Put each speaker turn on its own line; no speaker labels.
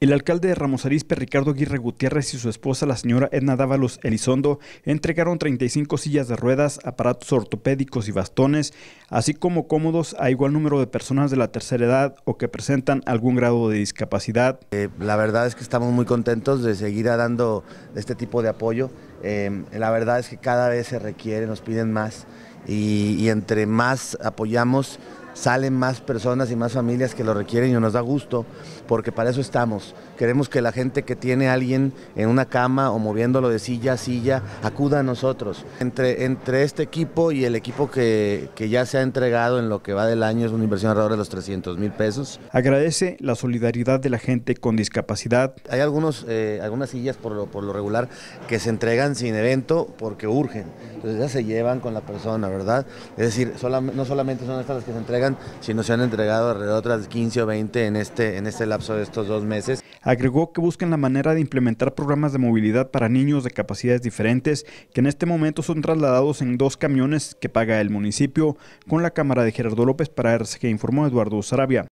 El alcalde de Ramos Arizpe, Ricardo Aguirre Gutiérrez, y su esposa, la señora Edna Dávalos Elizondo, entregaron 35 sillas de ruedas, aparatos ortopédicos y bastones, así como cómodos a igual número de personas de la tercera edad o que presentan algún grado
de discapacidad. Eh, la verdad es que estamos muy contentos de seguir dando este tipo de apoyo. Eh, la verdad es que cada vez se requiere, nos piden más y entre más apoyamos, salen más personas y más familias que lo requieren y nos da gusto, porque para eso estamos. Queremos que la gente que tiene a alguien en una cama o moviéndolo de silla a silla acuda a nosotros. Entre, entre este equipo y el equipo que, ya se ha entregado en lo que va del año es una inversión alrededor de los 300 mil pesos. Agradece la solidaridad de la gente con discapacidad. Hay algunos, eh, algunas sillas por lo, por lo regular que se entregan sin evento porque urgen. Entonces ya se llevan con la persona, ¿verdad? Es decir, no solamente son estas las que se entregan, si no se han entregado alrededor de otras 15 o 20 en este, en este lapso de estos dos meses.
Agregó que buscan la manera de implementar programas de movilidad para niños de capacidades diferentes que en este momento son trasladados en dos camiones que paga el municipio
con la Cámara de Gerardo López para que informó Eduardo Sarabia.